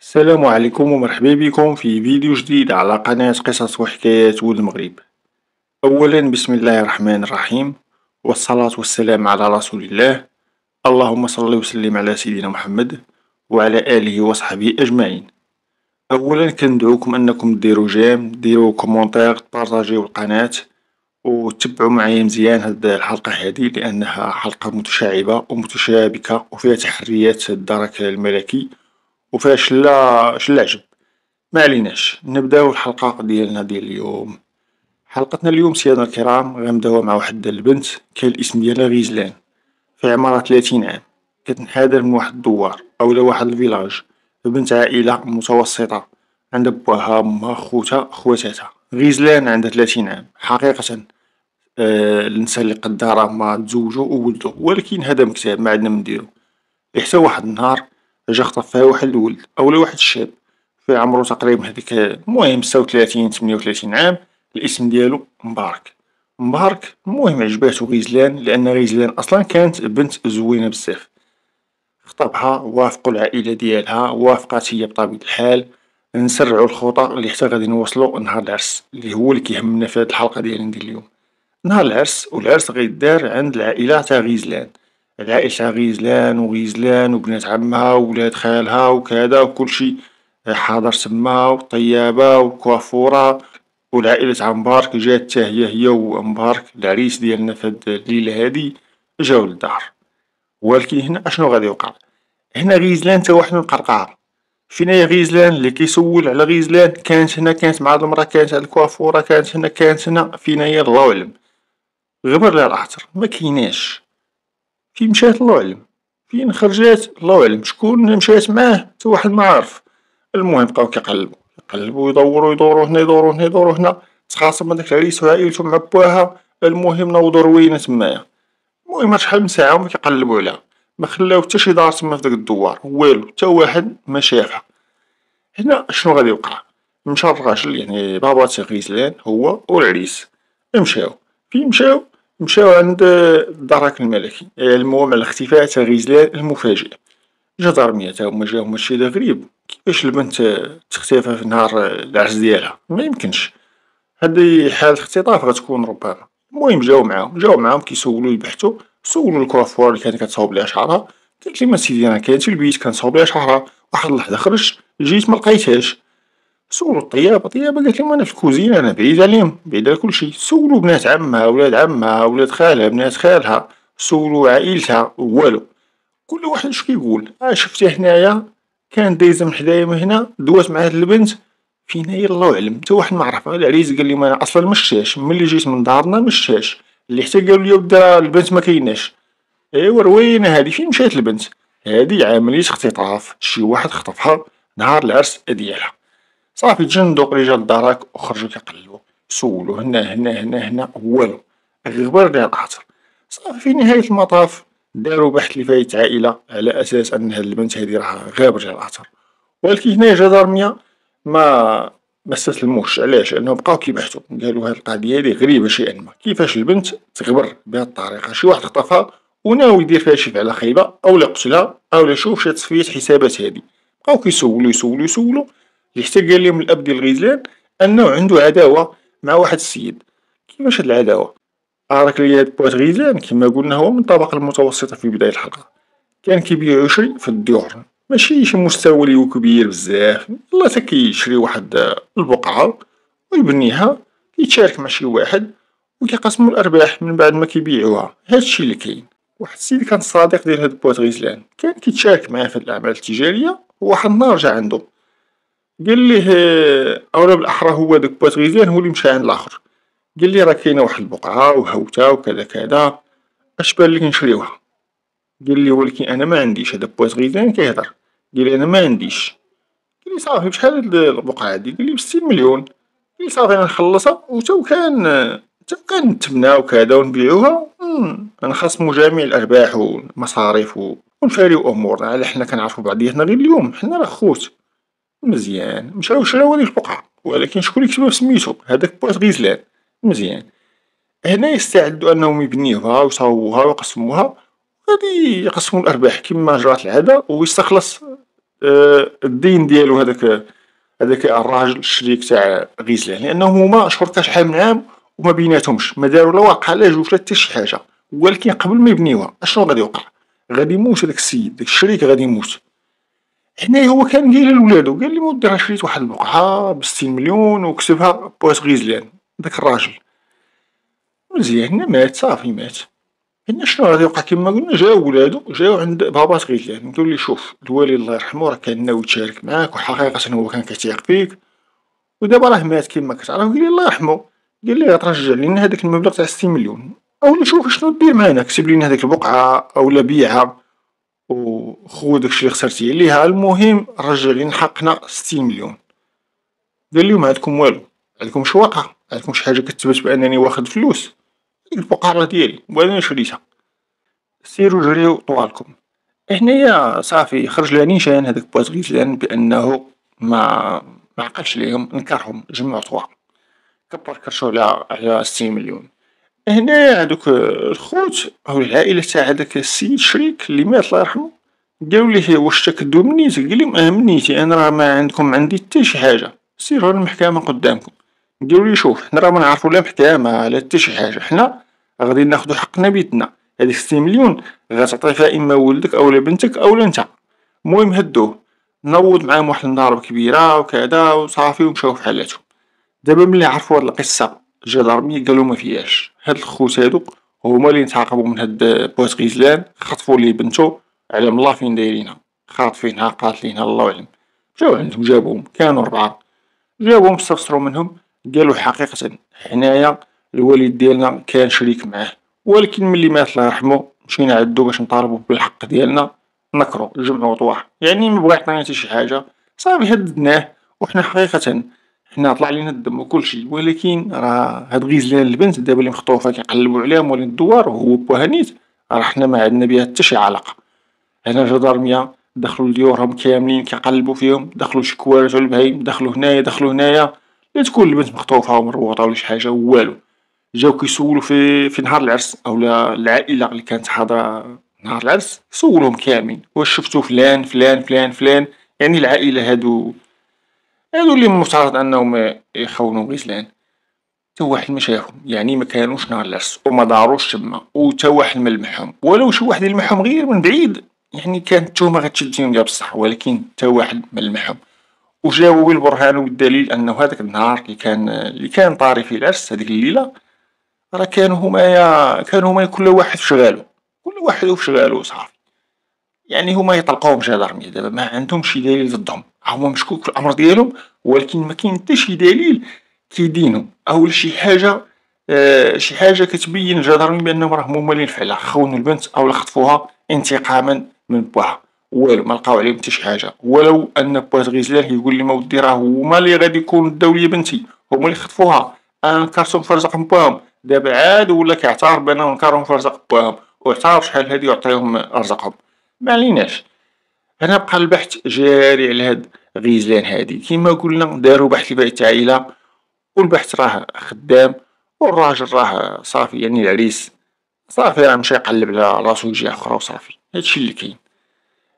السلام عليكم ومرحبا بكم في فيديو جديد على قناة قصص وحكايات ولد المغرب أولا بسم الله الرحمن الرحيم والصلاة والسلام على رسول الله اللهم صل وسلم على سيدنا محمد وعلى آله وصحبه أجمعين أولا كندعوكم أنكم ديروا جيم ديروا كومنتار تبارطاجيو القناة وتبعوا معايا مزيان هاد الحلقة هذه لأنها حلقة متشعبة ومتشابكة وفيها تحريات الدرك الملكي وفيها لا- ما عليناش نبداو الحلقة ديالنا ديال اليوم، حلقتنا اليوم سيادة الكرام غنبداوها مع واحد البنت كاين الاسم ديالها غيزلان في عمرها تلاتين عام كتنحدر من واحد الدوار أولا واحد الفيلاج بنت عائلة متوسطة عندها باها مها خوتها خواتاتها، غيزلان عندها تلاتين عام حقيقة آه، الانسان اللي قدها ما تزوجو وولدو ولكن هدا مكتئب ماعندنا منديرو، حتى واحد النهار جا خطف فيها واحد الولد أولا واحد الشاب في عمرو تقريبا هذيك المهم ستة وثلاثين ثمانية وثلاثين عام الاسم ديالو مبارك، مبارك المهم عجباتو غيزلان لأن غيزلان أصلا كانت بنت زوينة بزاف خطبها وافقو العائلة ديالها وافقات هي بطبيعة الحال نسرعو الخطى لي حتى غادي نوصلوا نهار العرس لي هو لي كيهمنا في هاد الحلقة ديالنا ديال اليوم، نهار العرس والعرس غيدار عند العائلة تاع غيزلان. العائشة غيزلان وغيزلان وبنات عمها وولاد خالها وكذا وكلشي حاضر تما وطيابة وكوافورة والعائلة عمبارك مبارك جات تا هي هي ومبارك العريس ديالنا في هاد الليلة هادي جاو للدار ولكن هنا اشنو غادي يوقع هنا غيزلان تا واحد من القرقعة فينا يا غيزلان اللي كيسول على غيزلان كانت هنا كانت مع هاد المرا كانت على الكوافورة كانت هنا كانت هنا فينا يا الله اعلم غبر لها الاحتر ما كيناش في مشات الله أعلم فين خرجات الله أعلم شكون مشات معاه حتى واحد عارف المهم بقاو كيقلبو يقلبو يدورو يدورو هنا يدورو هنا يدورو هنا تخاصم هداك العريس وعائلته مع بواها المهم نوضو روينا تمايا المهم شحال من ساعة هما كيقلبو عليها مخلاو تا شي دار تما في داك الدوار والو تا واحد ما شافها هنا شنو غادي يوقع مشى الراجل يعني بابا تيغيزلان هو والعريس مشاو فين مشاو مشاو عند الدرك الملكي علموهم على اختفاء غزلان المفاجئ جا دار ميا تاهوما جاهم هادشي غريب كيفاش البنت تختفى في نهار العرس ديالها ميمكنش هادي حالة اختطاف غتكون ربما المهم جاو معاهم جاو معاهم كيسولو يبحتو سولو الكوافورة اللي كانت كتصاوب ليها شعرها ما اسيدي انا كانت في البيت كنصاوب ليها شعرها واحد اللحظة خرجت جيت ملقيتهاش سولو الطيابة الطيابة لهم أنا في الكوزينة أنا بعيد عليهم بعيد على كل شيء سولو بنات عمها ولاد عمها ولاد خالها بنات خالها سولو عائلتها والو كل واحد شو كيقول اه شفتي هنايا كان دايزة من حدايا من هنا دوات مع هاد البنت فينا هي الله أعلم تا واحد ما عرفها العريس لي أنا أصلا مشاش ملي جيت من دارنا مشاش اللي حتى لي بدا البنت مكيناش ايوا روينا هادي فين مشات البنت هادي عملية اختطاف شي واحد خطفها نهار العرس ديالها صافي الجندق اللي جا لدارك وخرجو كيقلبو سولو هنا هنا هنا هنا والو غبر ديال العطر صافي في نهاية المطاف دارو بحث لفايت عائله على أساس أن هاد البنت هادي راه غابر ليها العطر ولكن هنا جدارمية ما ما استسلموش علاش لأنهم بقاو كيبحتو قالو هاد القضية هادي غريبة شيئا ما كيفاش البنت تغبر بهاد الطريقة شي واحد خطفها وناوي يدير فيها شي فعلة خايبة أولا يقتلها أولا يشوف شي تصفية حسابات هادي بقاو كيسولو يسولو يسولو حتى قال لهم الأب ديال غيزلان أنه عنده عداوة مع واحد السيد كيفاش هاد العداوة آه، هاد بوات غيزلان كما قلنا هو من الطبقة المتوسطة في بداية الحلقة كان كيبيع عشري في الديور ماشي شي مستوى لي هو كبير بزاف الله تا كيشري واحد البقعة ويبنيها كيتشارك مع شي واحد وكيقسمو الأرباح من بعد ما كيبيعوها هادشي اللي كاين واحد السيد كان صديق ديال هاد بوات غيزلان كان كيتشارك معاه في الأعمال التجارية وواحد النهار جا عندو قال ليه او بالاحرى هو داك غيزان هو لي مشى عند لاخر قال لي راه كاينة واحد البقعة وهاوتة وكذا كذا اش لك نشريوها قال لي ولكن انا معنديش بوات بوتغيزان كيهضر قال لي انا معنديش قال لي صافي بشحال هاد البقعة هادي قال ليه بستين مليون قال لي صافي غنخلصها وتو كان تو كان نتبناها وكذا ونبيعوها غنخصمو جميع الارباح والمصاريف ونفاريو امورنا على حنا كنعرفو بعضياتنا غير اليوم حنا راه خوت مزيان مشاو شراو هاذيك البقعة ولكن شكون اللي كتبها هذاك هداك غيزلان مزيان هنا يستعدو انهم يبنيوها ويصاوبوها ويقسموها غادي يقسمو الارباح كيما جرات العادة ويستخلص آه، الدين ديالو هداك هداك الراجل الشريك تاع غيزلان لانهم هما شركاء شحال من عام وما بيناتهمش ما داروا لا واقع لا جوج لا حتى شي حاجة ولكن قبل ما يبنيوها اشنو غادي يوقع غادي يموت هداك السيد داك الشريك غادي يموت هنايا هو كان قايلها لولادو قالهم ودي راه شريت واحد البقعة بستين مليون وكتبها بواس غيزلان داك الراجل مزيان مات صافي مات هنا شنو غادي يوقع كيما قلنا جاو ولادو جاو عند بابا غيزلان قالو لي شوف الوالي الله يرحمو راه كان ناوي يشارك معاك وحقيقة هو كان كيتيق فيك ودابا راه مات كيما كتعرف قال لي الله يرحمو قال لي ترجع لينا هداك المبلغ تاع ستين مليون او شوف شنو دير معانا كتب لينا هديك البقعة اولا بيعها و خو داكشي اللي خسرتي ليها المهم رجع لينا حقنا ستين مليون دابا اليوم عندكم والو عندكم شواقة عندكم شي حاجة كتبت بأنني واخد فلوس البقرة ديالي وأنا شريتها سيرو جريو طوالكم هنايا صافي خرج لها نيشان هداك بواتغيت لان بأنه ما عقلش ليهم نكرهم جمعو طوا كبر كرشو على على ستين مليون هنا هادوك الخوت أو العائلة تاع هداك السيد الشريك اللي مات الله يرحمو قالو ليه واش تاكدو منيت قال ليهم اه انا راه ما عندكم عندي حتى شي حاجة سيرو المحكمة قدامكم قالو شوف حنا راه منعرفو لا محكمة لا حتى شي حاجة حنا غادي ناخدو حقنا بيدنا هاديك ستين مليون غتعطي فيها اما ولدك او بنتك او نتا المهم هدوه نوض معاهم واحد النهار كبيرة وكذا وصافي ومشاو في حالاتهم دابا ملي عرفو هاد القصة الجدارمية قالو فيهاش هاد الخوت هادو هما اللي نتعاقبو من هاد بوات غيزلان خطفو ليه بنتو علم الله فين دايرينها خاطفينها قاتلينها الله أعلم مشاو عندهم جابوهم كانو ربعة جابوهم استفسرو منهم قالو حقيقة حنايا الوالد ديالنا كان شريك معاه ولكن ملي مات الله يرحمو مشينا عدو باش نطالبو بالحق ديالنا نكرو جمعو طواح يعني مبغا يعطينا حتى شي حاجة صافي هددناه وحنا حقيقة حنا طلع لينا الدم وكلشي ولكن راه هاد غيزلان البنت دابا اللي مخطوفة كيقلبوا عليها مولين الدوار وهو بوها راه حنا ما عندنا بها حتى شي علاقة هنا في دار دخلوا لديورهم كاملين كيقلبو فيهم دخلوا شكوى رجعو البهيم دخلوا هنايا دخلوا هنايا لا تكون البنت مخطوفة ومروطة ولا شي حاجة والو جاو كيسولو في في نهار العرس أولا العائلة اللي كانت حاضرة نهار العرس سولوهم كاملين واش شفتو فلان فلان فلان فلان يعني العائلة هادو هادو اللي مفترض انهم يخونو غزلان تا واحد ما شافهم يعني ما كانوش نهار العرس وما داروش تما وتا واحد ملمحهم ولو شي واحد يلمحهم غير من بعيد يعني كانت توما غتشد ديال بصح ولكن تا واحد ملمحهم وجاوا بالبرهان والدليل انه هذاك النهار اللي كان اللي كان طاري في العرس هذيك الليلة راه كانوا هما كانوا هما كل واحد في شغالو كل واحد في شغالو صافي يعني هما يطلقوهم جدارمية دابا ما عندهم شي دليل ضدهم هما مشكوك في الامر ديالهم ولكن ما كاين حتى شي دليل كيدينهم او شي حاجه آه شي حاجه كتبين الجدارمية بانهم راهم هما اللي فعلا خونوا البنت او خطفوها انتقاما من بواه والو ما لقاو عليهم حتى شي حاجه ولو ان بوات غزلان يقول لي ما ودي راه هما اللي غادي داو الدوليه بنتي هما اللي خطفوها انا نكرتهم فرزق بواهم دابا عاد ولا كيعترف بانه نكرهم فرزق بواهم واعترف شحال هادي يعطيهم ارزقهم ما عليناش هنا بقى البحث جاري على هاد غزلان هادي كيما قلنا داروا بحث لبيت عائله والبحث راه خدام والراجل راه صافي يعني العريس صافي راه مشى يقلب على راسو جهه اخرى وصافي هادشي اللي كاين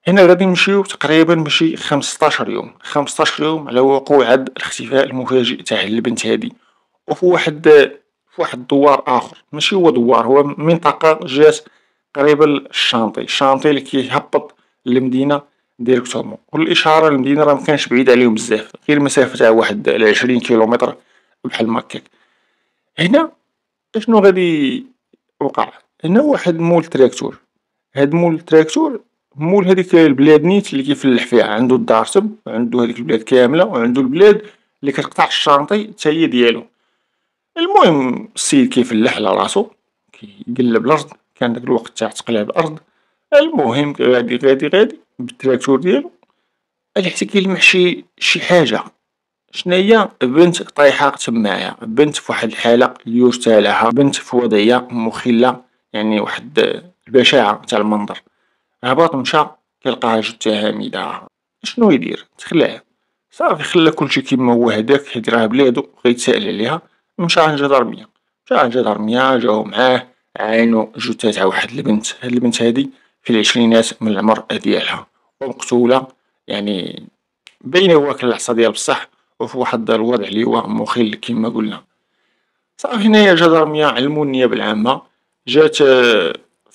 هنا غادي نمشيو تقريبا ماشي خمسطاشر يوم خمسطاشر يوم على وقوع هاد الاختفاء المفاجئ تاع البنت هادي وفي واحد في واحد الدوار اخر ماشي هو دوار هو منطقة جات قريبة للشانطي الشانطي اللي كيهبط للمدينة ديريكتومون والاشارة للمدينة راه مكانش بعيد عليهم بزاف غير مسافة تاع واحد 20 كيلومتر بحال هكاك هنا اشنو غادي وقع هنا واحد مول تراكتور هاد مول التراكتور مول هاديك البلاد نيت اللي كيفلح فيها عندو الدار تب عندو هاديك البلاد كاملة وعندو البلاد اللي كتقطع الشانطي تا هي ديالو المهم السيد كيفلح على راسو كيقلب الأرض كان داك الوقت تاع تقلاب الأرض المهم غادي غادي غادي بالتراكتور ديالو غادي حتى كيلمح شي شي حاجة شناهي بنت طايحة تمايا بنت فواحد الحالة يرتالها بنت في وضعية مخلة يعني واحد البشاعة تاع المنظر هبط مشى كيلقى جثة هامدة شنو يدير تخلع صافي خلا كلشي كيما هو هداك حيت راه بلادو بقا يتسائل عليها مشى عند جدارمية مشى عند جدارمية جاو معاه عينو جثة تاع واحد البنت هاد البنت هادي في العشرينات من العمر ديالها ومقتولة يعني باينة هو كان العصا ديال بصح وفي واحد الوضع اللي هو مخل كيما قلنا صافي هنايا جدارمية علمو النيابة العامة جات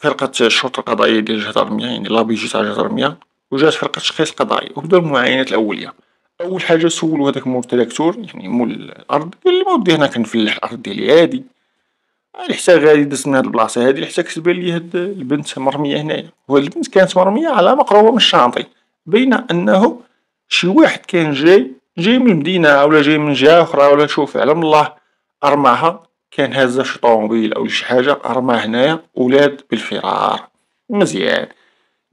فرقة الشرطة القضائية ديال جهة يعني لابيجي تاع جهة وجات فرقة تشخيص قضائي وبداو المعاينات الأولية أول حاجة سولو هداك مول التراكتور يعني مول الأرض قال لي مودي هنا كنفلح الأرض ديالي هادي على حتى غادي دزت من هاد البلاصة هادي حتى كتبان لي هاد البنت مرمية هنايا والبنت كانت مرمية على مقربة من الشانطي بين أنه شي واحد كان جاي جاي من المدينة ولا جاي من جهة أخرى ولا شوف علم الله أرماها كان هزا شي طوموبيل أو شي حاجة رمى هنايا ولاد بالفرار مزيان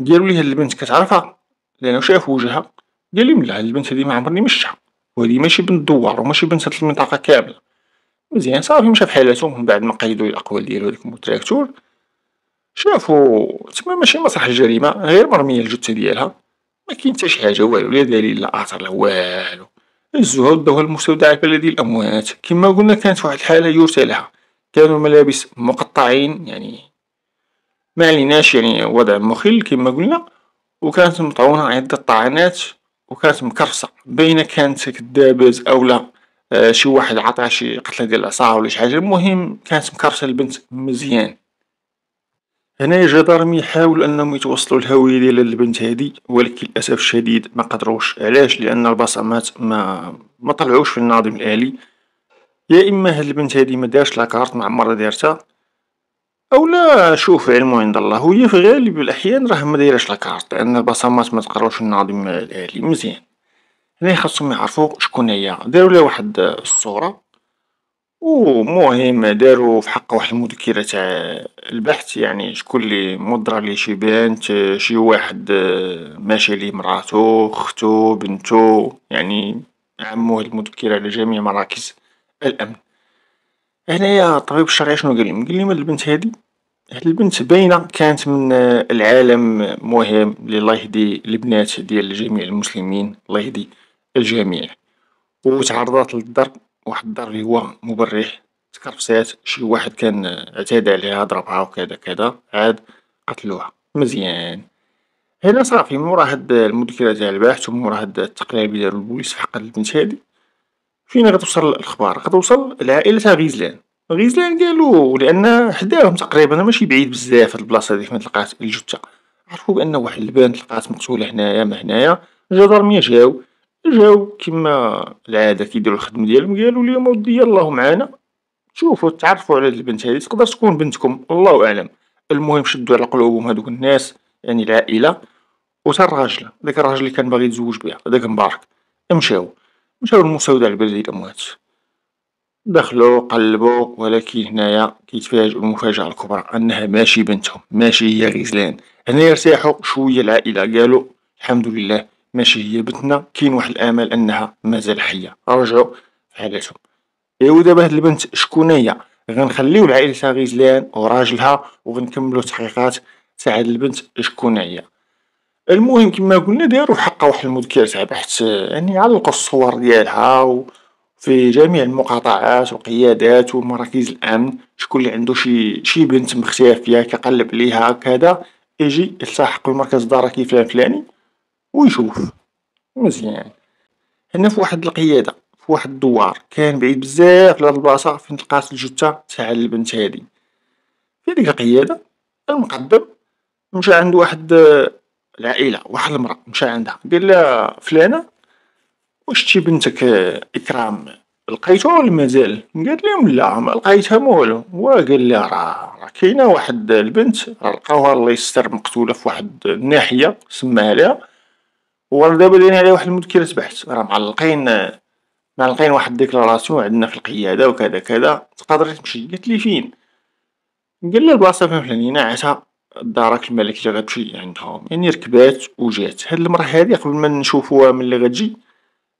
قالولي هاد البنت كتعرفها لأنو شاف وجهها قالي لا هاد البنت هادي عمرني مشتها وهادي ماشي بنت دوار وماشي بنت هاد المنطقة كاملة مزيان صافي مشا في حالاتو من بعد ما قيدوا الأقوال ديالو هاديك المتراكتور شافو تما ماشي مسرح الجريمة غير مرمية الجثة ديالها مكاين تا شي حاجة والو لا دليل لا أثر لا والو الزهور الدورة المستودعة بلدي الأموات كما قلنا كانت واحد الحالة يرثى لها كانوا ملابس مقطعين يعني ما عليناش يعني وضع مخل كما قلنا وكانت مطعونة عدة طعنات وكانت مكرصة بين كانت كدابز أو لا آه، شي واحد عطاها شي قتلة ديال العصا ولا شي حاجة المهم كانت مكرصة البنت مزيان هنايا الجدارم يحاولو أنهم يتوصلو الهوية ديال البنت هذه ولكن للأسف الشديد مقدروش علاش لأن البصمات ما- مطلعوش في الناظم الآلي يا إما هاد البنت ما مدارتش لاكارت معمرها دارتها لا شوف علمو عند الله هي في غالب الأحيان راه مدايراش لاكارت لأن البصمات متقراوش في الناظم الآلي مزيان هنايا خاصهم يعرفو شكون هي لها واحد الصورة ومهم دارو في حق واحد المذكرة تاع البحث يعني شكون لي مضرة لي شي بنت شي واحد آه، ماشي لي مراتو ختو بنتو يعني عمو المذكرة لجميع مراكز الأمن، هنايا الطبيب الشرعي شنو لي قال لي البنت هادي هاد البنت باينة كانت من آه، العالم مهم لي الله يهدي البنات ديال جميع المسلمين الله يهدي الجميع وتعرضات للضرب. واحد الدار اللي هو مبرح تكرفسات شي واحد كان اعتدى عليها ضربها وكدا كدا عاد قتلوها مزيان هنا صافي مورا هاد المذكرة تاع البحث ومورا هاد التقرير اللي دارو البوليس في حق البنت هادي فين غتوصل الأخبار غتوصل لعائلة تاع غيزلان غيزلان قالو لأن حداهم تقريبا ماشي بعيد بزاف هاد البلاصة هذيك فين تلقات الجثة عرفو بأن واحد البنت تلقات مقتولة هنايا ما هنايا الجدرمية جاو جاو كيما العادة كيديرو الخدمة ديالهم قالو لي مودي يلاه معانا شوفو تعرفو على هاد البنت هادي تقدر تكون بنتكم الله أعلم المهم شدو على قلوبهم هادوك الناس يعني العائلة و تا الراجلة داك الراجل لي كان باغي يتزوج بيها هداك مبارك مشاو مشاو للمستودع البري الأموات دخلو قلبو ولكن هنايا كيتفاجئو المفاجأة الكبرى أنها ماشي بنتهم ماشي هي غزلان هنا يرتاحوا شوية العائلة قالو الحمد لله ماشي هي بنتنا كاين واحد الامل انها مازال حيه رجعوا في حالتهم ايوا دابا هاد البنت شكون هي غنخليو العائله غيزلان وراجلها وغنكملو تحقيقات تاع هاد البنت شكون هي المهم كما قلنا داروا حقها واحد المذكرة تاع بحث يعني علقوا الصور ديالها في جميع المقاطعات والقيادات ومراكز الامن شكون اللي عنده شي شي بنت مختفيه كيقلب عليها كذا يجي يلتحق بمركز الدراكي فلان فلاني ويشوف مزيان في واحد القيادة في واحد الدوار كان بعيد بزاف على هاد البلاصة فين تلقات الجثة تاع البنت هادي في هاديك القيادة المقدم مشى عند واحد العائلة واحد المرا مشى عندها قال لها فلانة واش تي بنتك إكرام لقيتها ولا مازال قالت لهم لا لقيتها ما والو وا قالها راه راه كاينة واحد البنت راه لقاوها الله يستر مقتولة في واحد الناحية سماها لها وانا دابا دايرين عليه واحد المذكرة صبحت راه معلقين معلقين واحد ديكلاراسيون عندنا في القيادة وكذا كذا تقدري تمشي لي فين لي البلاصة فين فلانينا عاتها الملك الملكية غتمشي عندهم يعني ركبات وجات هاد المرة هادي قبل ما نشوفوها ملي غتجي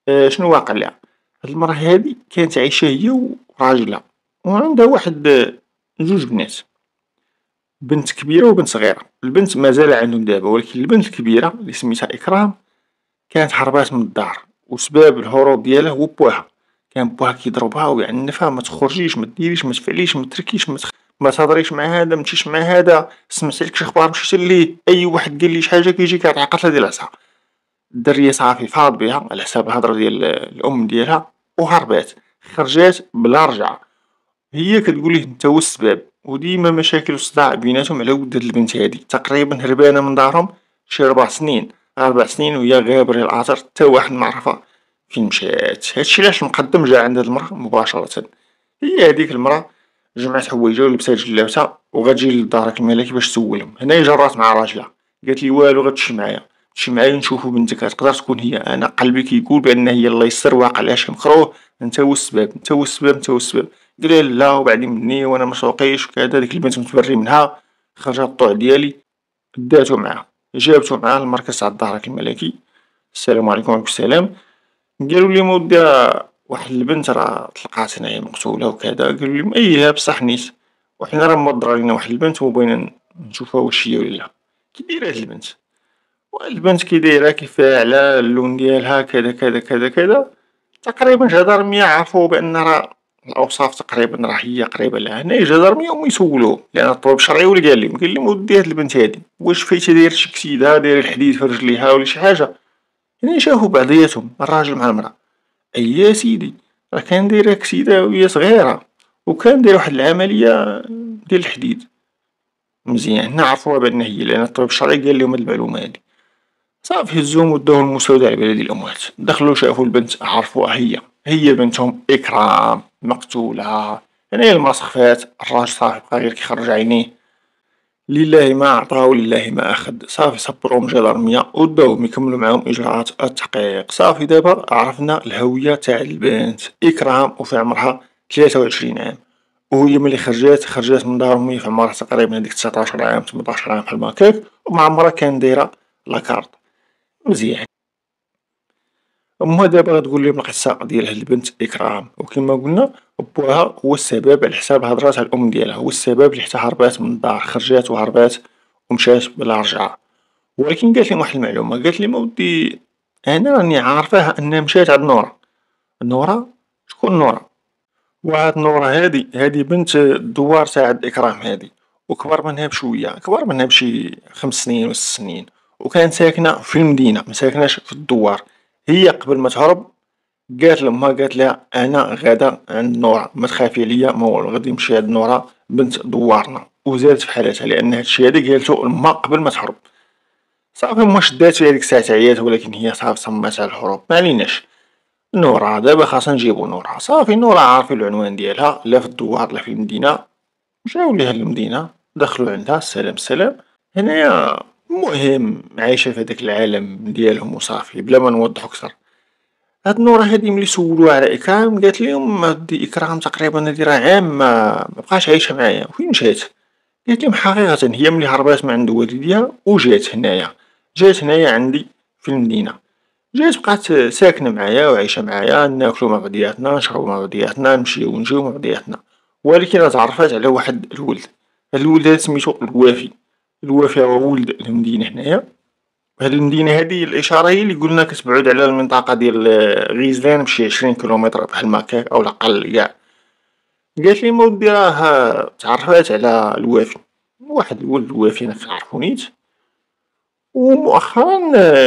آه، شنو واقع لها هاد المرة هادي كانت عايشة هي وراجلها وعندها واحد آه، جوج بنات بنت كبيرة وبنت صغيرة البنت مازال عندهم دابا ولكن البنت الكبيرة لي سميتها إكرام كانت حربات من الدار وسباب الهروب ديالها هو بوها كان بوها كيضربها ويعنفها متخرجيش ما متفعليش متركيش تفعليش ما تهضريش مع هذا متمشيش مع هذا سمعت لك شي اخبار مشيتي ليه اي واحد قال لي شي حاجه كيجي كيعتقلها ديال العصا الدريه صافي فاض بها على حساب الهضره ديال الام ديالها وهربات خرجات بلا رجعه هي كتقول ليه انت هو السبب وديما مشاكل وصداع بيناتهم على ود البنت هذه تقريبا هربانه من دارهم شي ربع سنين ربع سنين وهي غابر العطر تا واحد معرفة فين مشات هادشي علاش المقدم جا عند هاد المرا مباشرة هي هاديك المرا جمعت حوايجها ولبسات جلابتها وغتجي لدارك الملكي باش تسولهم هنا جرات مع راجلها قالت لي والو غتمشي معايا تمشي معايا نشوفو بنتك تقدر تكون هي انا قلبي كيقول بان هي الله يسر واقع لها شي مكروه انت هو السبب انت هو السبب انت هو السبب قال لا وبعدين مني وانا مسوقيش وكذا ديك البنت متبري منها خرجت الطوع ديالي داتو معاها جابتو معاه المركز تاع الدرك الملكي السلام عليكم وعليكم السلام قالوا لي راه واحد البنت راه طلقات هنايا مقتولة وكدا لي ايها بصح نيت وحنا راه مضر لينا واحد البنت وبغينا نشوفها واش هي ولا لا كي دايرة هاد البنت والبنت كي دايرة كيف اللون ديالها كدا كدا كدا كدا تقريبا جدار مية عرفو بأن راه الاوصاف تقريبا راه هي قريبه لها هنا يجازرهم يسولوهم لان الطبيب الشرعي ولي قال لهم قال لهم ودي هاد البنت هادي واش فايته داير شي كسيده داير الحديد في رجليها ولا شي حاجه يعني شافوا بعضياتهم الراجل مع المراه اي يا سيدي راه كان داير كسيده وهي صغيره وكان داير واحد العمليه ديال الحديد مزيان هنا عرفوها بان هي لان الطبيب الشرعي قال لهم هاد المعلومه هادي صافي هزوهم وداوه المستودع البلدي الاموات دخلوا شافوا البنت عرفوها هي هي بنتهم إكرام مقتولة يعني هي سخفات الراجل صافي بقى غير كيخرج عينيه لله ما عطا ولله ما أخد صافي صبروهم جدرمية وداوهم يكملو معاهم إجراءات التحقيق صافي دابا عرفنا الهوية تاع البنت إكرام وفي عمرها تلاتة وعشرين عام وهي ملي خرجات خرجات من دارهم وهي في عمرها تقريبا هذيك 19 عام 18 عام بحال هكاك ومع عمرها كان دايرة لاكارت مزيان امها دابا غتقول لهم القصة ديال هاد البنت اكرام وكما قلنا بوها هو السبب على حساب هضرات على الام ديالها هو السبب اللي حتى هربات من الدار خرجات وهربات ومشات بلا رجعة ولكن قالت لي واحد المعلومة قالت لي مودي انا راني عارفاها انها مشات عند نورا نورا شكون نورا وهاد نورا هادي هادي بنت الدوار تاع اكرام هادي وكبر منها بشويه كبر منها بشي خمس سنين وست سنين وكانت ساكنه في المدينه ما ساكناش في الدوار هي قبل ما تهرب قالت لأمها قالت لها أنا غادا عند نورة متخافي ليا ما هو غادي نمشي عند نورة بنت دوارنا وزادت في حالتها لأن هادشي هذا قالته لما قبل ما تهرب صافي ما شدات في هاديك الساعة تاع ولكن هي صافي صمات على الهروب معليناش نورا دابا خاصنا نجيبو نورا صافي نورا عارفين العنوان ديالها لا في الدوار لا في المدينة جاو ليها المدينة دخلو عندها السلام السلام هنايا المهم عايشة في هداك العالم ديالهم وصافي بلا ما نوضح اكثر هاد النورة هادي ملي سولوها على إكرام قالت لهم هادي إكرام تقريبا هادي راه عام بقاش عايشة معايا وفين جات قالت لهم حقيقة هي ملي هربات من عند والديها وجات هنايا جات هنايا عندي في المدينة جات بقات ساكنة معايا وعايشة معايا ناكلو مع بعضياتنا نشربو مع بعضياتنا نمشيو ونجيو مع بعضياتنا ولكن تعرفات على واحد الولد هاد الولد سميتو الوافي الوفاة وولد المدينة هنايا هاد المدينة هادي الإشارة هي لي قلنا كتبعد على المنطقة ديال غيزلان بشي عشرين كيلومتر بحال كان او الاقل قاع قالتلي لي مودي راه تعرفات على الوافي واحد ولد الوافي أنا كنعرفو نيت ومؤخرا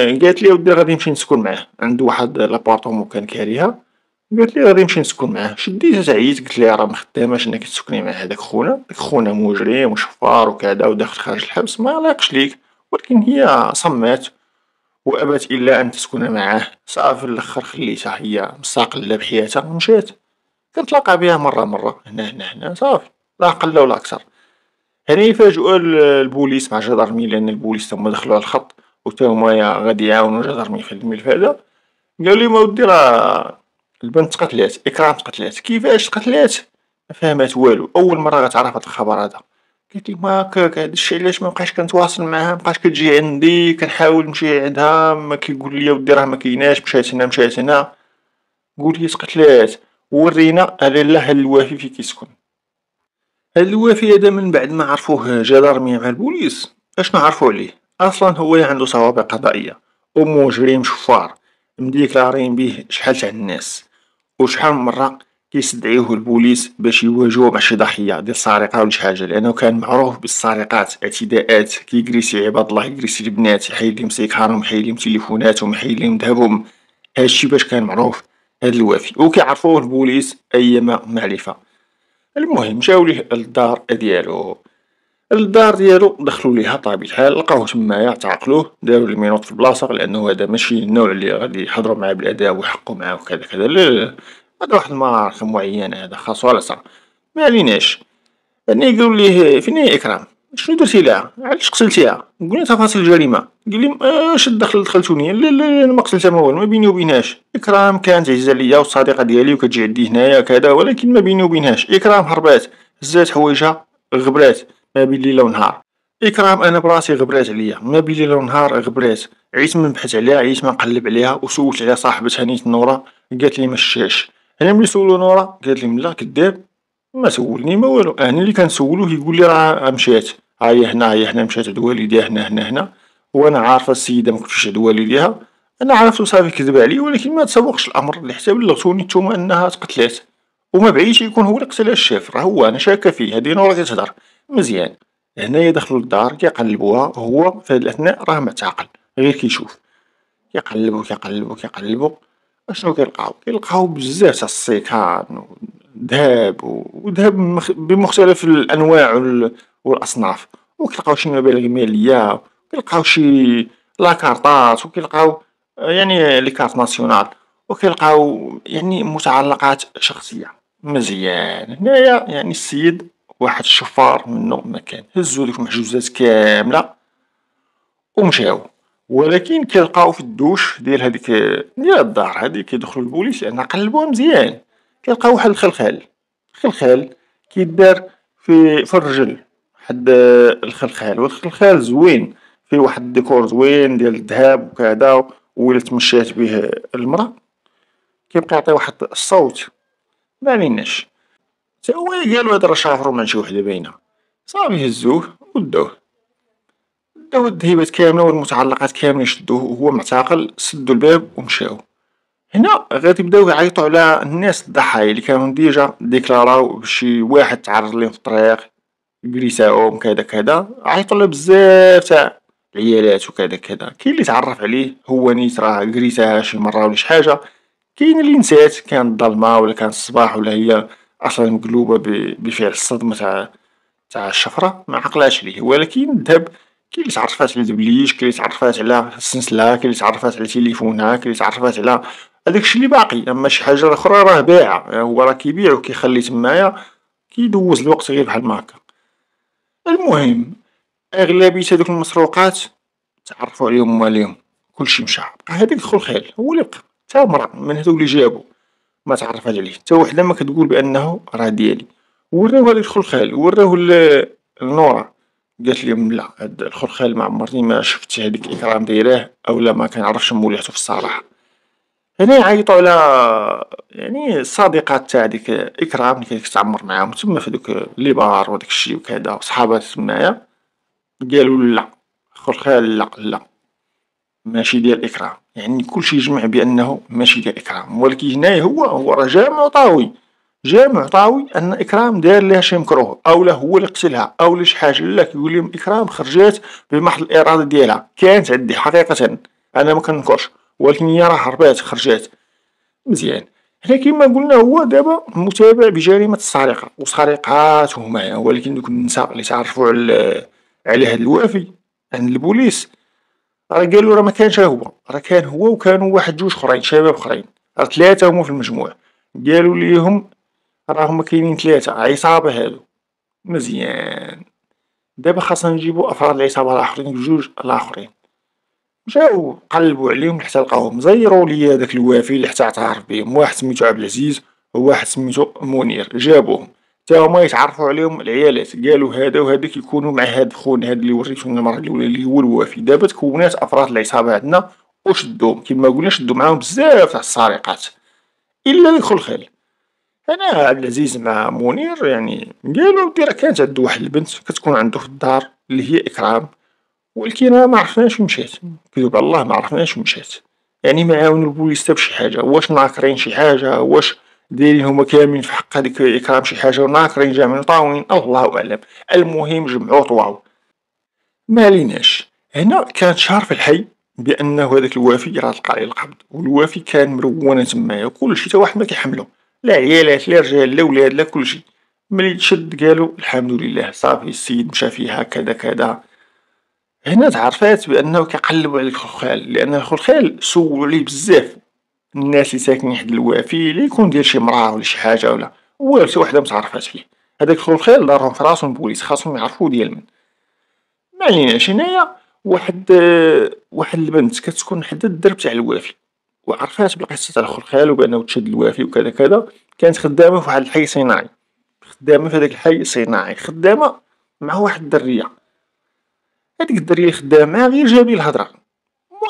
قالتلي ودي غادي نمشي نسكن معاه عنده واحد لابارتومون كان كاريها لي غادي نمشي نسكن معاه شديتها تعييت لها راه مخداماش انك تسكني مع هداك خونا داك خونا مجرم وشفار وكدا وداخل خارج الحبس لاقش ليك ولكن هي صمات وابت الا ان تسكن معاه صافي في خليتها هي مستقلة بحياتها ومشات كنتلاقى بيها مرة مرة هنا هنا هنا صافي لا قلة ولا اكثر هنا يفاجئوا البوليس مع جدارمي لان البوليس تما دخلوا على الخط وتا هما غادي يعاونوا جدارمي في الملف هذا لي ليهم اودي راه البنت تقتلات إكرام تقتلات كيفاش تقتلات مفهمات والو أول مرة غتعرف هاد الخبر هدا ماك ماكك هادشي علاش مبقاش كنتواصل معاها مبقاش كتجي عندي كنحاول نمشي عندها كيقول لي ودي راه مكيناش مشات هنا مشات هنا قولي تقتلات ورينا على الله الوافي فين كيسكن هذا الوافي هدا من بعد ما عرفوه جدارمية مع البوليس اشنو عرفو عليه اصلا هو اللي عنده سوابق قضائية ومجرم شفار لارين بيه شحال تاع الناس وشحال من مرة كيستدعيوه البوليس باش يواجهوه مع شي ضحية ديال سرقة ولا شي حاجة لأنه كان معروف بالسرقات اعتداءات كيجريسي عباد الله يجريسي البنات يحيد ليهم سيكارهم يحيد ليهم تيليفوناتهم يحيد ليهم ذهبهم هادشي باش كان معروف هاد الوافي وكيعرفوه البوليس أيما معرفة المهم مشاو ليه للدار ديالو للدار ديالو دخلو ليها طبيب الحال لقاوه تمايا تعقلوه دارو لي مينوط في البلاصه لانه هدا ماشي النوع لي غادي يحضروا معاه بالاداب ويحقو معاه وكذا كذا لا لا هدا واحد الماركة معينة هدا خاصو على صح عليناش بعدين قالو ليه فين هي اكرام شنو درتي لها علاش قتلتيها قلنا تفاصيل الجريمه قال لي آه، اش دخل دخلتوني لا لا انا ما قتلتها ما والو ما بيني وبينهاش اكرام كانت عزيزه ليا وصديقه ديالي وكتجي عندي هنايا كذا ولكن ما بيني وبينهاش اكرام هربات هزات حوايجها غبرات ما بين ليلة ونهار إكرام أنا براسي غبرات عليا ما بين ليلة ونهار غبرات عيت من نبحث عليها عيت ما نقلب عليها وسولت على صاحبتها نيت نورة قاتلي مشاش هنا ملي سولو نورة لي لا كداب ما سولني ما والو أنا لي كنسولو يقولي راه مشات هاهي هنا هاهي هنا مشات عند والديها هنا هنا هنا وأنا عارفة السيدة مكنتش عند والديها أنا عرفتو صافي كذب علي ولكن ما تسوقش الأمر اللي حتى بلغتوني نتوما أنها تقتلات وما بعيش يكون هو اللي قتلها الشاف راه هو أنا شاكة فيه هادي نورة كتهضر مزيان هنايا دخلو للدار كيقلبوها هو في هاد الأثناء راه معتاقل غير كيشوف كيقلبو كيقلبو كيقلبو أشنو كيلقاو كيلقاو بزاف تاع السيكان ذهب وذهب بمختلف الأنواع والأصناف وكيلقاو شي مبالغ مالية وكيلقاو شي لاكارطات وكيلقاو يعني لي ناسيونال وكيلقاو يعني متعلقات شخصية مزيان هنايا يعني السيد واحد الشفار منو ما كان هزو ديك المحجوزات كامله ومشاو ولكن كيلقاو في الدوش ديال هذيك ديال الدار هذه كيدخلوا البوليس لان قلبوها مزيان كيلقاو واحد الخلخال الخلخال كيدار في في الرجل حد الخلخال والخلخال زوين فيه واحد الديكور زوين ديال الذهب وكذا وإلا تمشات به المرأة كيبقى يعطي واحد الصوت ما عليناش سواه قالو هاد راه شافرو مع شي وحدة باينة صافي هزوه وداوه داو الذهبات كاملة والمتعلقات كامله شدوه وهو معتقل سدو الباب ومشاو هنا غادي يبداو يعيطو على الناس الضحايا اللي كانو ديجا ديكلاراو بشي واحد تعرض ليهم في الطريق بليساهم كذا كذا عيطو له بزاف تاع العيالات وكذا كذا كاين اللي تعرف عليه هو نيت راه قريتها شي مره ولا شي حاجه كاين اللي نسات كانت الظلمه ولا كان الصباح ولا هي أصلا مقلوبة بفعل الصدمة تاع تاع الشفرة معقلاتش ليه ولكن الذهب كي اللي تعرفات على دبليش كي اللي تعرفات على السنسلة كي اللي تعرفات على تيليفونها كي اللي تعرفات على هداكشي اللي باقي اما شي حاجة اخرى راه يعني هو راه كيبيع وكيخلي تمايا كيدوز الوقت غير بحال هكا المهم اغلبية هذوك المسروقات تعرفو عليهم ماليهم كلشي مشى بقى هداك دخل الخيل هو اللي بقى تا مرة من هادوك اللي جابو ما تعرفهاش عليه حتى وحده ما كتقول بانه راه ديالي وراوها للخلخال وراه لنورا قالت لي لا هاد الخلخال ما عمرني ما شفت هاديك اكرام دايره اولا ما كنعرفش موليته في الصراحه هنا يعيطوا على يعني الصديقات تاع ديك اكرام اللي كانت كتعمر معاهم تما في دوك لي بار وداك الشيء وكذا وصحابات تمايا قالوا لا خلخال لا لا ماشي ديال اكرام يعني كلشي يجمع بأنه ماشي ديال اكرام ولكن هنا هو هو راه جامع طاوي جامع طاوي أن إكرام دار لها شي مكروه أولا هو اللي قتلها أولا شي حاجة لا كيقول لهم إكرام خرجات بمحض الإرادة ديالها كانت عندي حقيقة أنا ما كنكرش ولكن هي راه هربات خرجات مزيان حنا كيما قلنا هو دابا متابع بجريمة السرقة وسرقات وهمايا ولكن دوك النساء اللي تعرفوا على على هاد الوافي عند البوليس راه قالو راه ما كانش هو راه كان هو وكانوا واحد جوج خرين شباب خرين راه ثلاثة هما في المجموع قالوا ليهم راهم كاينين ثلاثة عصابة هادو مزيان دابا خاصنا نجيبو افراد العصابة الاخرين بجوج الاخرين مشاو قلبوا عليهم حتى لقاوهم زيروا ليا داك الوافي اللي حتى تعرف بهم واحد سميتو عبد العزيز وواحد سميتو منير جابوهم تا هما يتعرفو عليهم العيالات قالو هدا وهذاك يكونوا مع هاد خون هاد اللي وريتهم المرة الأولى اللي هو الوافي دابا تكونات أفراد العصابة عندنا وشدوهم كيما قلنا شدو معاهم بزاف تاع السرقات إلا يدخل خل أنا العزيز مع منير يعني قالو اودي كانت عندو واحد البنت كتكون عندو في الدار اللي هي إكرام ولكن راه عرفناش مشات كذوب على الله عرفناش مشات يعني ما عاونو البوليس حتى بشي حاجة واش ناكرين شي حاجة واش دايرين هما كاملين في حق هذيك اكرام شي حاجه وناكرين جا من طاوين الله اعلم المهم جمعو طواو ما ليناش هنا كانت شهر في الحي بانه هذاك الوافي راه تلقى عليه القبض والوافي كان مرون تمايا كلشي تا واحد ما كيحملو لا عيالات لا رجال لا ولاد لا كلشي ملي تشد قالو الحمد لله صافي السيد مشى فيها كذا كذا هنا تعرفات بانه كيقلبو على الخلخال لان الخلخال سولو عليه بزاف الناس لي ساكنين حد الوافي اللي يكون ديال شي مرا ولا شي حاجة ولا والو تا وحدة متعرفاش فيه هداك خو الخيل دارهم في راسهم البوليس خاصهم يعرفوا ديال من ما عليناش هنايا واحد واحد البنت كتكون حدا الدرب تاع الوافي وعرفات بالقصة تاع خو الخيل وبأنه تشد الوافي وكذا كذا كانت خدامة في واحد الحي صناعي خدامة في هذاك الحي صناعي خدامة مع واحد الدرية هاديك الدرية خدامه معاها غير جابي الهضرة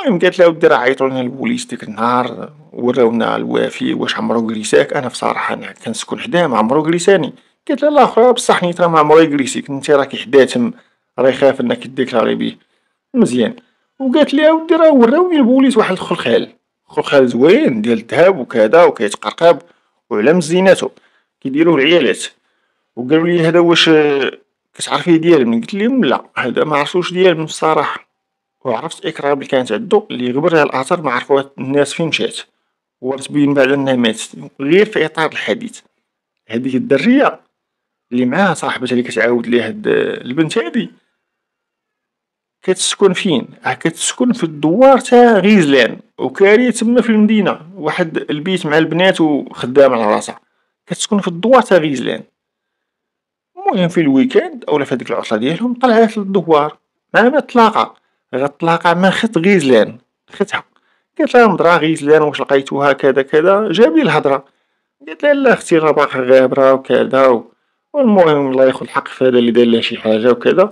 المهم قالت له ودي راه عيطولنا البوليس ديك النهار وراونا الوافي واش عمرو جلساك انا بصراحه انا كنسكن حداه ما عمرو جلساني قالت له لا اخرى اه بصح نيت راه ما عمرو يجلسك انت راك حداتم راه يخاف انك ديكلاري بيه مزيان وقالت لي اودي اه راه وراوني البوليس واحد الخلخال خلخال زوين ديال الذهب وكذا وكيتقرقب وعلى مزيناتو كيديروه العيالات وقالوا لي هذا واش كتعرفيه ديال من قلت لهم لا هذا ما عرفوش ديال من الصراحه وعرفت اكراب اللي كانت عندو اللي على الاثر ما عرفوها الناس فين مشات وتبين بعد انها ماتت غير في اطار الحديث هذه الدريه اللي معاها صاحبتها اللي كتعاود ليها البنت هادي كتسكن فين أه، كتسكن في الدوار تاع غيزلان وكاريه تما في المدينه واحد البيت مع البنات وخدام على راسها كتسكن في الدوار تاع غيزلان المهم في الويكاند اولا في هذيك العطله ديالهم طلعت للدوار مع ما تلاقى غتلاقى مع خت غيزلان ختها لها مدرا غيزلان واش لقيتوها كدا كدا جاب لي الهضرة لها لا اختي راه باقا غابرة وكدا والمهم الله ياخد الحق هذا لي دار لها شي حاجة وكدا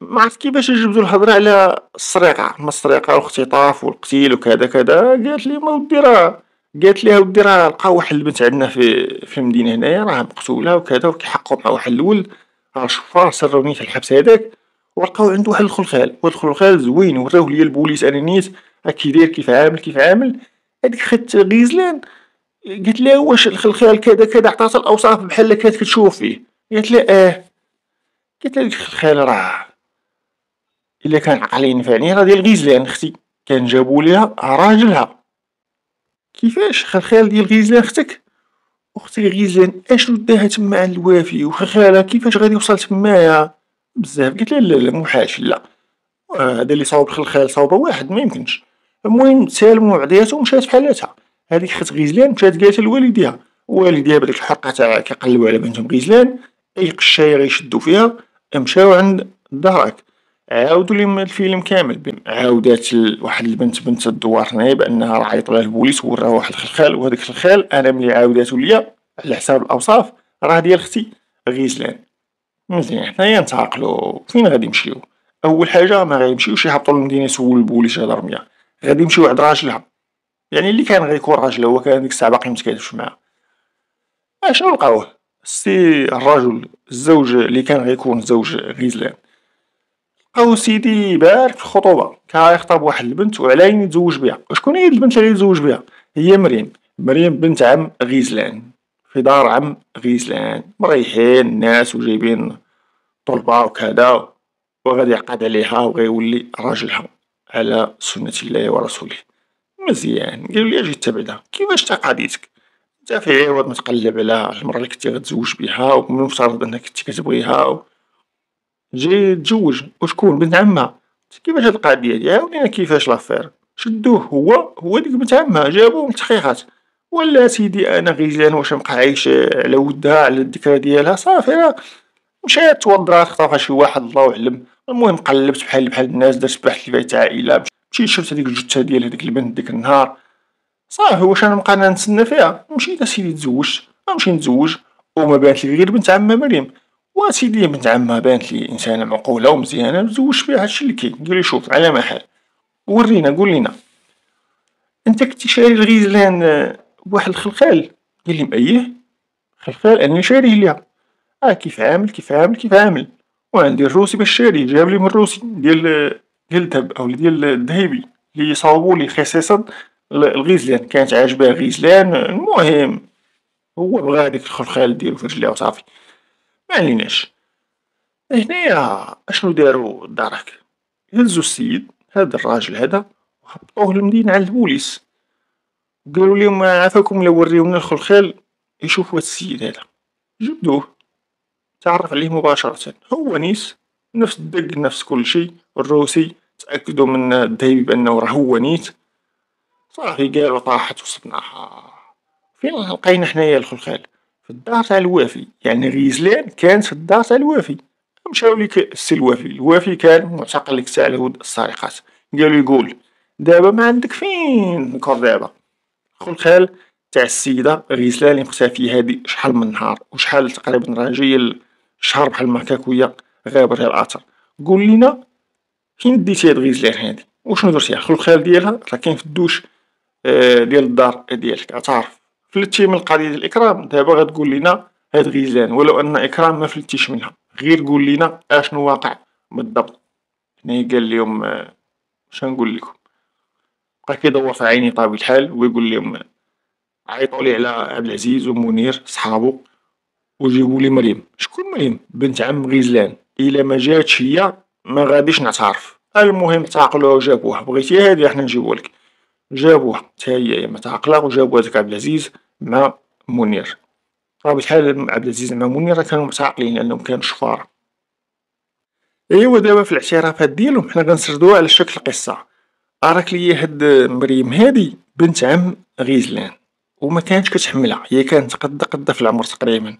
معرفت كيفاش جبدو الهضرة على السرقة ما السرقة والاختطاف والقتيل وكدا كدا قالت لي ما ودي راه قالت لي ودي راه لقاو واحد البنت عندنا في في المدينة هنايا راه مقتولة وكدا وكيحقوا مع واحد الولد راه شفار سروني في الحبس هداك ولقاو عنده واحد الخلخال واحد الخلخال زوين وراوه ليا البوليس انا نيت راك كي داير كيف عامل كيف عامل هاديك خت غيزلان قالت لها واش الخلخال كذا كذا عطاتها الاوصاف بحال اللي كانت كتشوف فيه قالت اه قالت لها الخلخال راه الا كان عقلي ينفعني راه ديال غيزلان اختي كان جابوا ليها راجلها كيفاش خلخال ديال غيزلان اختك اختي غيزلان اشنو داها تما عند الوافي وخلخالها كيفاش غادي يوصل تمايا بزاف قلت لا لا لا موحاش آه، لا هذا اللي صاوب خلخال صاوبه واحد ما يمكنش المهم سالمو بعضياتهم ومشات بحالاتها هذيك خت غزلان مشات قالت لوالديها والديها بهذيك الحرقه تاع كيقلبوا على بنتهم غزلان اي قشاي غيشدوا فيها مشاو عند الدهراك عاودوا لي الفيلم كامل عاودات واحد البنت بنت الدوار هنا بانها راه عيط لها البوليس وراها واحد الخلخال وهذاك الخلخال انا ملي عاوداتو ليا على حساب الاوصاف راه ديال اختي غزلان مزيان حنايا نتعقلو فين غادي نمشيو اول حاجة مغيمشيوش يهبطو للمدينة يسولو البوليس جدرمية غادي يمشيو عند راجلها يعني اللي كان غيكون راجلها هو كان ديك الساعة باقي متكاتفش معاه اشنو لقاوه سي الرجل الزوج اللي كان غيكون زوج غيزلان لقاو سيدي بارك في الخطوبة كان يخطب واحد البنت وعلى عين يتزوج بها شكون هي البنت اللي يتزوج بها هي مريم مريم بنت عم غيزلان في دار عم في سلان مريحين الناس وجايبين طلبة وكذا وغادي يعقد عليها وغيولي راجلها على سنة الله ورسوله مزيان قالوا لي اجي تبعدا كيفاش تا قضيتك في عوض ما تقلب على المرا لي كنتي غتزوج بيها ومن المفترض انك كنتي كتبغيها جي تزوج وشكون بنت عمها كيفاش هاد القضية هادي عاونينا كيفاش لافير شدوه هو هو ديك بنت عمها جابوه من التحقيقات ولا سيدي انا غيزان واش نبقى عايش على ودها على الذكرى ديالها صافي مشات توضرات خطافها شي واحد الله اعلم المهم قلبت بحال بحال الناس درت بحال البيت عائله مشيت شفت هذيك الجثه ديال هذيك البنت ديك النهار صافي واش انا نبقى نتسنى فيها مشيت اسيدي تزوجت نمشي نتزوج وما بانت لي غير بنت عمه مريم واسيدي بنت عمها بانت لي انسانه معقوله ومزيانه متزوجش فيها هادشي اللي كاين قال لي شوف على محل ورينا قول لينا انت كنتي شاري الغزلان بواحد الخلخال قال لي مأيه خلخال انا شاريه ليها اه كيف عامل كيف عامل كيف عامل وعندي الروسي باش شاريه جاب لي من الروسي ديال ديال الذهب او ديال الذهبي اللي صاوبوا لي خصيصا الغزلان كانت عاجباه غزلان المهم هو بغا هذيك الخلخال ديالو في رجليه وصافي ما عليناش هنايا اشنو داروا الدرك هزو السيد هذا الراجل هذا وحطوه للمدينه على البوليس قالوا ليهم عافاكم لو وريونا الخلخال يشوفوا هاد السيد هذا جبدوه تعرف عليه مباشرة هو نيس نفس الدق نفس كل شيء الروسي تأكدو من الذهبي بأنه راه هو نيت صافي قالو طاحت وصبناها فين لقينا حنايا الخلخال في الدار تاع الوافي يعني غيزلان كانت في الدار تاع الوافي مشاو ليك السي الوافي الوافي كان معتقل لك على السرقات قالو يقول دابا ما عندك فين نكر دابا الخال تاع السيدة الغسالة لي مختفي هادي شحال من نهار وشحال تقريبا راجيل شهر بحال ما كاكويا غابر هاد الاثر قول لينا فين ديتي هاد الغسالة هادي وشنو درتيها خل الخال ديالها راه كاين في الدوش آه، ديال الدار ديالك عتعرف فلتي من القضية ديال الإكرام دابا غتقول لينا هاد غيزلان ولو أن إكرام ما فلتيش منها غير قول لينا أشنو واقع بالضبط هنا قال لهم آه، شنو نقول لكم بقى كيدور في عيني طبيب الحال ويقول لهم عيطوا لي على عبد العزيز ومنير صحابو وجيبوا لي مريم شكون مريم بنت عم غزلان الا ما جاتش هي ما غاديش نعترف المهم تعقلوا وجابوها بغيتي هادي احنا نجيبو لك جابوها حتى هي ما تعقلها وجابوها داك عبد العزيز مع منير طبيب الحال عبد العزيز مع منير كانوا متعقلين لانهم كانوا شفار ايوا دابا في الاعترافات ديالهم حنا غنسردوها على شكل قصه راك ليا هاد مريم هادي بنت عم غيزلان ومكانتش كتحملها هي كانت قد قد في العمر تقريبا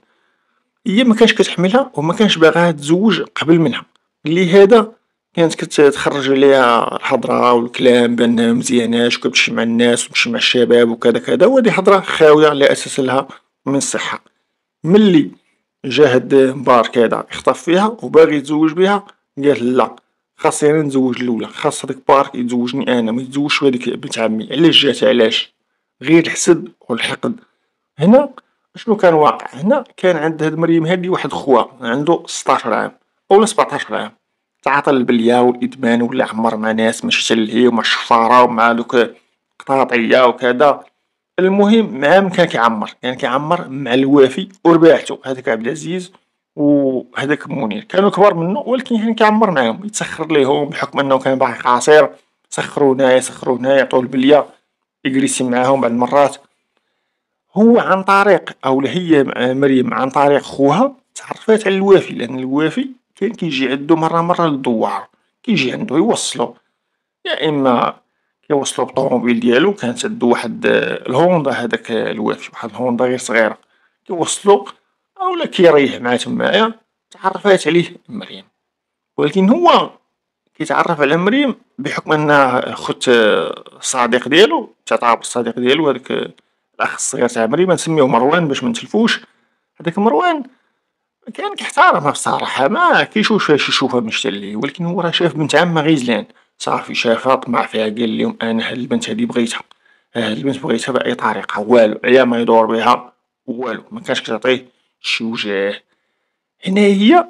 هي مكانتش كتحملها كانش باغاها تزوج قبل منها هذا كانت كتخرج عليها الحضره والكلام بانها مزياناش وكتمشي مع الناس وتمشي مع الشباب وكذا كدا وهذه حضره خاوية لا أساس لها من الصحة ملي جا هاد مبارك هدا اختطف فيها وباغي يتزوج بيها قالت لا خاصني انا نزوج الاولى خاص هداك بارك يتزوجني انا ميتزوجش هذيك بنت عمي علاش جات علاش غير الحسد والحقد هنا شنو كان واقع هنا كان عند هاد مريم هادي واحد خوها عندو 16 عام اولا 17 عام تعاطى البلية والادمان ولا عمر مع ناس ماشي تلهي لهيه ومع الشفارة ومع دوك قطاطية وكذا المهم مع من كان كيعمر كان يعني كيعمر مع الوافي ورباعته هذاك عبد العزيز وهذاك منير كانوا كبار منه ولكن كان يعني كيعمر معاهم يتسخر ليهم بحكم انه كان باقي قصير سخروا هنايا سخروا هنايا عطوه البليه يجلس معاهم بعض المرات هو عن طريق او هي مريم عن طريق خوها تعرفات على الوافي لان الوافي كان كيجي عندو مره مره للدوار كيجي عندو يوصلو يا اما كيوصلو بالطوموبيل ديالو كانت عندو واحد الهوندا هداك الوافي واحد الهوندا غير صغيره كيوصلو ولا كيريح مع تمايا تعرفات عليه مريم ولكن هو كيتعرف على مريم بحكم انها خوت الصديق ديالو تعتبر الصديق ديالو هذاك الاخ الصغير تاع مريم نسميو مروان باش ما نتلفوش هذاك مروان كان كيحتارمها بصراحة ما كيشوف فيها شي شوفة مشتلي ولكن هو راه شاف بنت عمه غيزلان صافي شافها طمع فيها قال لهم انا هاد البنت هادي بغيتها هاد البنت بغيتها بأي طريقة والو عيا ما يدور بها والو ما كانش كتعطيه شي وجه هنا هي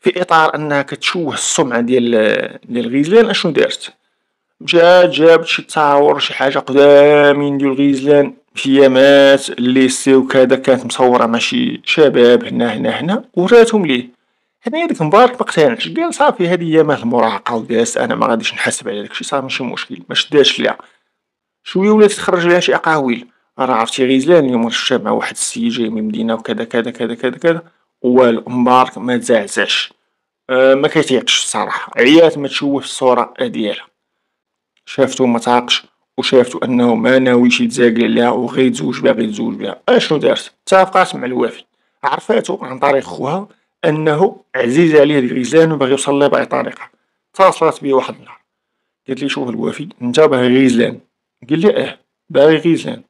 في اطار انها كتشوه السمعه ديال ديال الغزلان اشنو دارت جات جابت شي تصاور شي حاجه قدامين ديال الغزلان في يامات سي وكذا كانت مصوره مع شي شباب هنا هنا هنا وراتهم ليه هنايا ديك مبارك ما اقتنعش قال صافي هذه هي المراهقه وداس انا ما غاديش نحاسب على داكشي صافي ماشي مشكل ما شداش ليها شويه ولات تخرج ليها شي اقاويل راه عرفتي غيزلان اليوم مع واحد السيد جاي من مدينة وكذا كدا كدا كدا كدا والو مبارك متزعزعش آه، كيتيقش الصراحة عيات تشوف الصورة ديالها شافتو تعقش وشافتو انه ما ناويش يتزاقل عليها وغير يتزوج بها غير يتزوج بها اشنو دارت تافقات مع الوافي عرفاتو عن طريق خوها انه عزيز عليه ديك غيزلان وباغي يوصل لها باي طريقة اتصلت بيه واحد النهار قالت لي شوف الوافي انت باغي غيزلان قال لي اه باغي غيزلان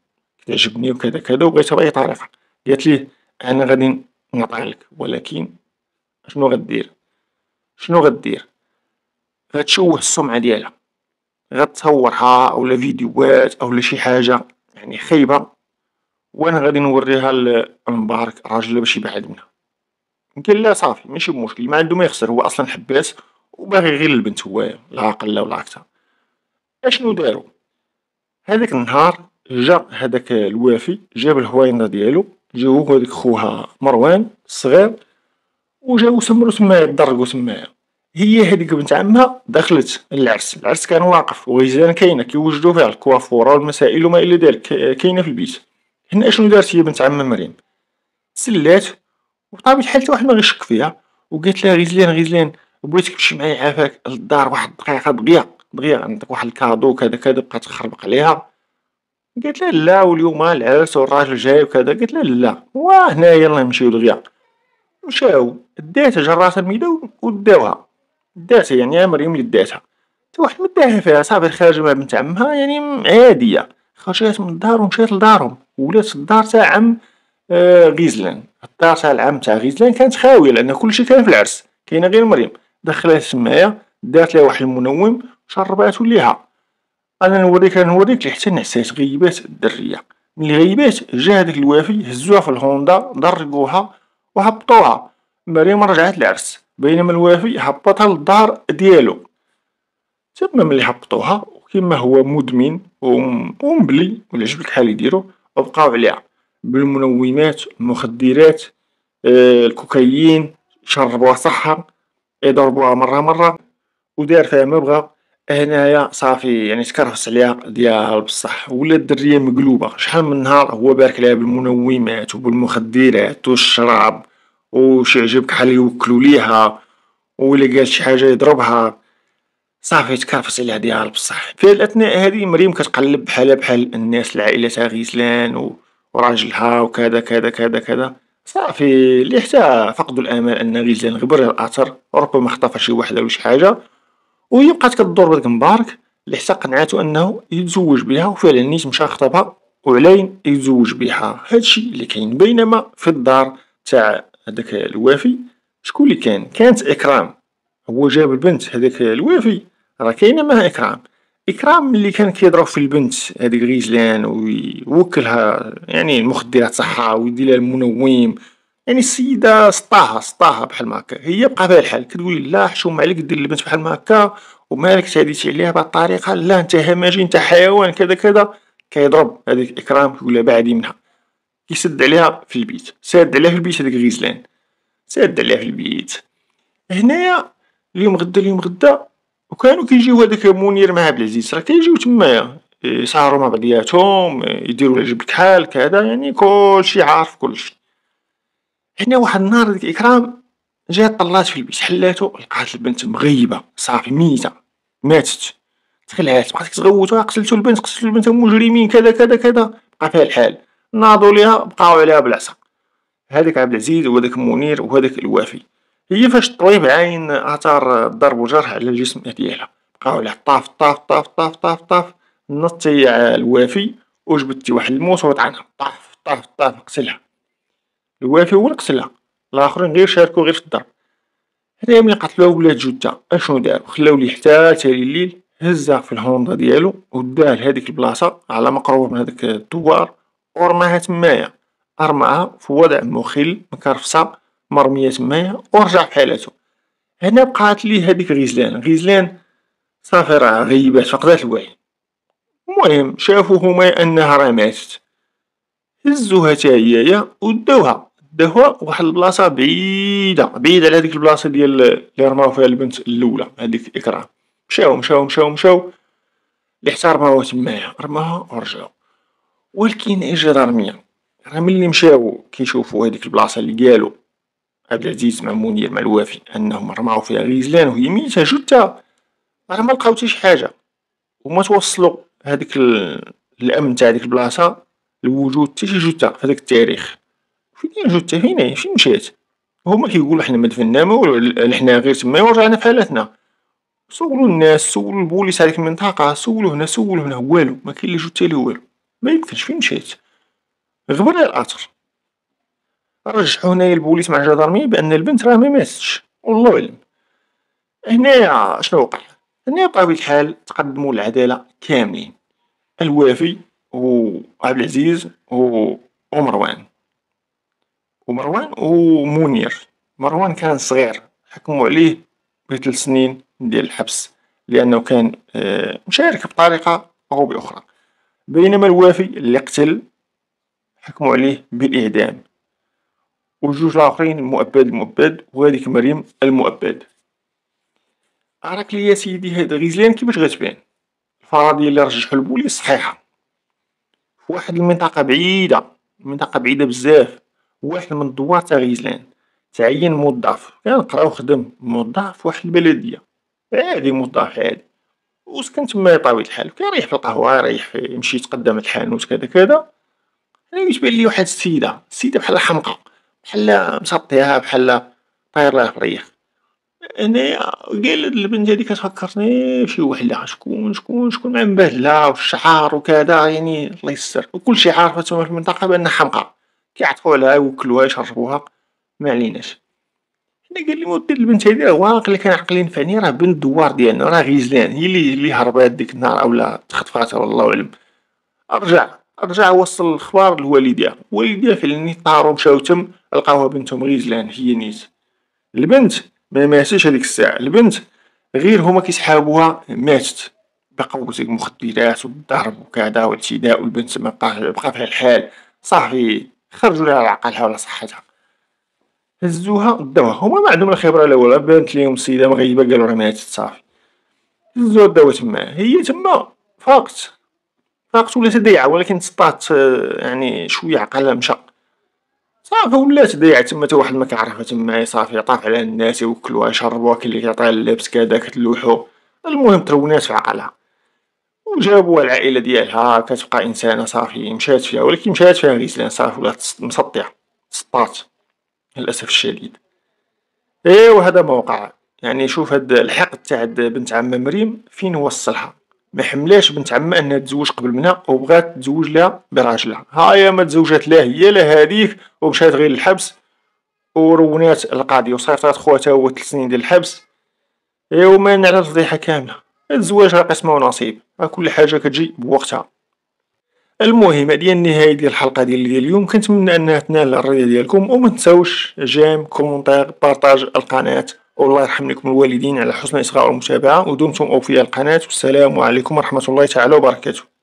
كيعجبني وكذا كذا وبغيت بأي طريقة قالت لي أنا غادي نعطيها لك ولكن شنو غدير شنو غدير غتشوه السمعة ديالها غتصورها أولا فيديوات أولا شي حاجة يعني خايبة وأنا غادي نوريها لمبارك الراجل باش يبعد منها قال لا صافي ماشي مشكل ما عندو ما يخسر هو أصلا حباس وباغي غير البنت هو لا أقل لا ولا أكثر أشنو دارو هذاك النهار جا هداك الوافي جاب الهوينه ديالو جاو هذيك خوها مروان الصغير وجاو سمرو تمايا درقو تمايا هي هاديك بنت عمها دخلت العرس العرس كان واقف وغيزان كاينة كيوجدو فيها الكوافورة والمسائل وما إلى ذلك كاينة في البيت هنا شنو دارت هي بنت عم مريم تسلات وطابت الحال واحد ما غيشك فيها وقالت لها غزلان غزلان بغيتك تمشي معايا عافاك للدار واحد الدقيقة دقيقة دقيقة عندك واحد الكادو كذا كذا بقات تخربق عليها له لا واليوم العرس والراجل جاي وكذا له لا وهنا يلا نمشيو دغيا مشاو ديت جرات الميدا وداوها دات يعني مريم اللي داتها تا واحد مداها فيها صافي خارجة مع بنت عمها يعني عادية خرجت من الدار ومشات لدارهم ولات الدار تاع عم آه، غيزلان الدار تاع العم تاع غيزلان كانت خاوية لأن كلشي كان في العرس كاينة غير مريم دخلت تمايا دارت لها واحد المنوم شرباتو ليها انا نوريك نوريك حتى نعسات غيبات الدرية ملي غيبات جا هداك الوافي هزوها في الهوندا درقوها وهبطوها مريم رجعت لعرس بينما الوافي هبطها للدار ديالو تما ملي هبطوها كيما هو مدمن ومبلي ولا الحال يديرو وبقاو عليها بالمنومات المخدرات آه، الكوكايين شربوها صحة يضربوها مرة مرة ودار فيها ما بغا هنايا صافي يعني تكرفس عليا ديال بصح ولات الدرية مقلوبة شحال من نهار هو بارك عليها بالمنومات وبالمخدرات والشراب وشي يعجبك حال يوكلو ليها ولا قالت شي حاجة يضربها صافي تكرفس عليها ديال بصح في الاثناء هذه مريم كتقلب بحالها بحال الناس العائلة تاع غيسلان وراجلها وكذا كذا كذا كذا صافي اللي حتى فقدوا الامل ان غيسلان غبر الاثر ربما خطفها شي وحدة ولا شي حاجة وهي بقات كدور بهداك مبارك اللي حتى قنعاتو انه يتزوج بها وفعلا نيت مشا خطبها وعلين يتزوج بها هادشي اللي كاين بينما في الدار تاع هداك الوافي شكون اللي كان كانت اكرام هو جاب البنت هداك الوافي راه كاينه معاه اكرام اكرام اللي كان كيضرب في البنت هذيك الغزلان ويوكلها يعني المخدرات تاعها ويدير لها المنوم يعني السيدة سطاها سطاها بحال هكا هي بقى فيها الحال كتقول لا حشومة عليك دير البنت بحال هكا ومالك تعديتي عليها بهاد الطريقة لا نتا همجي نتا حيوان كذا كذا كيضرب هذيك اكرام كيقول لها بعدي منها كيسد عليها في البيت ساد عليها في البيت هاديك غيزلان ساد عليها في البيت هنايا اليوم غدا اليوم غدا وكانوا كيجيو هذاك منير مع عبد العزيز راه كيجيو تمايا اه، يسهروا مع بعضياتهم اه، يديروا العجب جنب الكحال كذا يعني كلشي عارف كلشي حنا واحد النهار ديك إكرام جات طلات في البيت حلاتو لقات البنت مغيبة صافي ميتة ماتت تخلعات بقات كتغوتها قتلتو البنت قتلتو البنت مجرمين كذا كذا كذا بقى فيها الحال ناضو ليها بقاو عليها بالعصا هداك عبد العزيز وهداك منير وهداك الوافي هي فاش الطبيب عاين اثار الضرب وجرح على الجسم ديالها بقاو عليها طاف طاف طاف طاف طاف طاف نطي الوافي وجبدتي واحد الموس وطعنها طاف طاف طاف قتلها الوافي هو القتلة لاخرين غير شاركو غير في الضرب هنايا ملي قتلو ولاد جوجه اشنو دارو خلاو ليه حتى تالي الليل هزه في الهوندا ديالو وداه لهاديك البلاصة على مقرب من هداك الدوار ورماها تمايا ارماها في وضع مخل مكرفصة مرمية تمايا ورجع في حالته هنا بقات ليه هاديك غيزلان غزلان صافي راه غيبات فقدات الوعي المهم شافو هما انها راه ماتت هزوها تا هيايا وداوها دهوة واحد البلاصة بعيدة بعيده على هاديك البلاصة ديال اللي رماو فيها البنت الاولى هاديك إكرام مشاو مشاو مشاو مشاو حتى رماوها تمايا رماها ورجعو ولكن أجي راه رمية راه ملي مشاو كيشوفو هاديك البلاصة اللي قالو العزيز مع منير مع الوافي أنهم رماو فيها غيزلان وهي ميتة جثة راه ملقاو حتى شي حاجة وما توصلو هذيك الأمن تاع هذيك البلاصة لوجود حتى شي جثة هذاك التاريخ فين حتى هنا فين مشات هما كيقولو حنا ما دفناها حنا غير تما ورجعنا في حالتنا سولو الناس سولو البوليس هذيك المنطقة سولو هنا سولو هنا والو مكاين لا اللي تا لا والو ميمكنش فين مشات غبر على الأثر رجعوا هنايا البوليس مع الجدارمي بأن البنت راه مماتش والله أعلم هنايا شنو وقع هنايا بطبيعة الحال تقدمو العداله كاملين الوافي و عبد العزيز و مروان ومروان ومونير مروان كان صغير حكمو عليه بثلث سنين ديال الحبس لأنه كان آه، مشارك بطريقة أو بأخرى بينما الوافي اللي قتل حكمو عليه بالإعدام وجوج الآخرين المؤبد المؤبد وهذيك مريم المؤبد لي يا سيدي هاد غزلان كيفاش غتبان الفرضية اللي رجحو البوليس صحيحة في واحد المنطقة بعيدة منطقة بعيدة بزاف واحد من الدوار تاع غيزلان تعين موظف قرا وخدم موظف فواحد البلدية عادي موظف عادي وسكن تما طويل الحال كيريح في القهوة يريح يمشي يتقدم الحانوت كدا كدا انا تبان لي واحد السيدة السيدة بحال حمقى بحال مسطيها بحال طاير لها فريخ انا قال البنت هادي كتفكرني بشي وحدة شكون شكون شكون مع مبهلة والشعار وكدا يعني الله يستر وكلشي عارفة تما في المنطقة بأنها حمقى كي عطفولها يشربوها ما عليناش انا لي مودي البنت هادي راه اللي كان عقلين فاني راه بنت الدوار ديالنا راه غيزلان هي لي هربات ديك النهار اولا تخطفات والله اعلم رجع رجع وصل الخبار لوالديها والديها فعلا طارو مشاو تم لقاوها بنتهم غيزلان هي نيت البنت ماتش هذيك الساعة البنت غير هما كيسحابوها ماتت بقاو مخدرات والضرب وكذا والاعتداء والبنت مبقاش بقا فيها الحال صافي خرجوا لها عقلها ولا صحتها هزوها داوها هما ما عندهم الخبره لا والو بانت ليهم السيده مغيبه قالوا راه ماتت صافي هزوها داوها تما هي تما فاقت فاقت ولات ضيعه ولكن سطات آه، يعني شويه عقلها مشى صافي ولات ضيعه تما تا واحد ما كيعرفها تما صافي طاف على الناس يوكلوها يشربوها كل اللي كيعطيها اللبس كذا كتلوحو المهم ترونات في عقلها وجابوها العائلة ديالها كتبقى انسانة صافي مشات فيها ولكن مشات فيها غيزلان صافي ولات مسطعة سطات للأسف الشديد ايوا هذا ما وقع يعني شوف هاد الحقد تاع بنت عم مريم فين وصلها ما حملاش بنت عمها انها تزوج قبل منها وبغات تزوج لها براجلها هايا ما تزوجات لا هي لا هذيك ومشات غير للحبس ورونات القاضي وصيفطات خواتها هو ثلاث سنين ديال الحبس ايوا ما على الفضيحه كامله الزواج راه قسمه ونصيب راه كل حاجة كتجي بوقتها المهم هادي هي النهاية ديال الحلقة ديال اليوم كنتمنى انها تنال الرضا ديالكم وما تنساوش جيم كومونتير بارطاج القناة والله يرحم لكم الوالدين على حسن الاصغاء المتابعة ودمتم اوفياء القناة والسلام عليكم ورحمة الله تعالى وبركاته